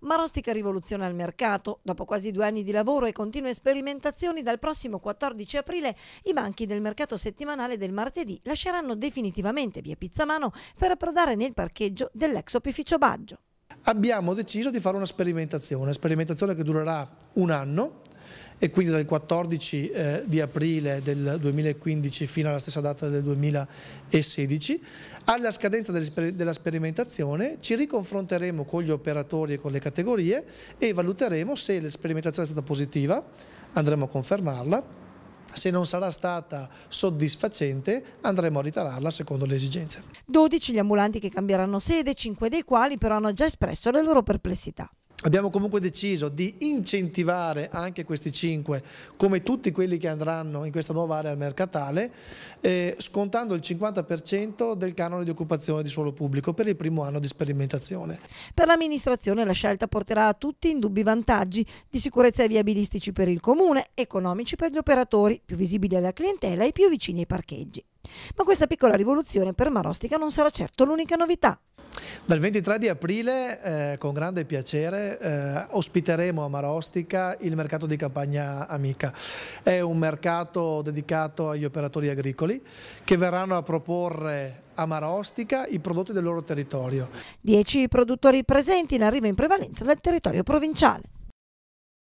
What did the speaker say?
Ma rostica rivoluzione al mercato. Dopo quasi due anni di lavoro e continue sperimentazioni, dal prossimo 14 aprile i banchi del mercato settimanale del martedì lasceranno definitivamente via Pizzamano per approdare nel parcheggio dell'ex opificio Baggio abbiamo deciso di fare una sperimentazione, sperimentazione che durerà un anno e quindi dal 14 eh, di aprile del 2015 fino alla stessa data del 2016. Alla scadenza della sperimentazione ci riconfronteremo con gli operatori e con le categorie e valuteremo se l'esperimentazione è stata positiva, andremo a confermarla, se non sarà stata soddisfacente andremo a ritararla secondo le esigenze. 12 gli ambulanti che cambieranno sede, 5 dei quali però hanno già espresso le loro perplessità. Abbiamo comunque deciso di incentivare anche questi 5, come tutti quelli che andranno in questa nuova area mercatale, eh, scontando il 50% del canone di occupazione di suolo pubblico per il primo anno di sperimentazione. Per l'amministrazione la scelta porterà a tutti indubbi vantaggi di sicurezza e viabilistici per il comune, economici per gli operatori, più visibili alla clientela e più vicini ai parcheggi. Ma questa piccola rivoluzione per Marostica non sarà certo l'unica novità. Dal 23 di aprile, eh, con grande piacere, eh, ospiteremo a Marostica il mercato di campagna Amica. È un mercato dedicato agli operatori agricoli che verranno a proporre a Marostica i prodotti del loro territorio. Dieci produttori presenti in arrivo in prevalenza dal territorio provinciale.